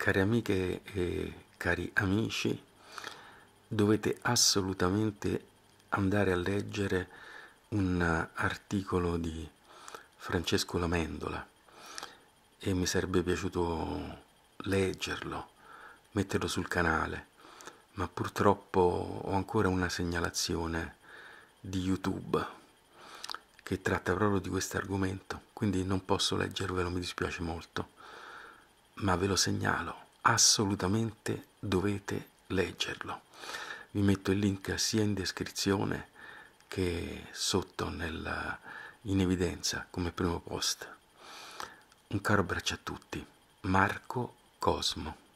Cari amiche e cari amici, dovete assolutamente andare a leggere un articolo di Francesco Lamendola e mi sarebbe piaciuto leggerlo, metterlo sul canale, ma purtroppo ho ancora una segnalazione di YouTube che tratta proprio di questo argomento, quindi non posso leggervelo, mi dispiace molto ma ve lo segnalo, assolutamente dovete leggerlo. Vi metto il link sia in descrizione che sotto nel, in evidenza come primo post. Un caro abbraccio a tutti. Marco Cosmo.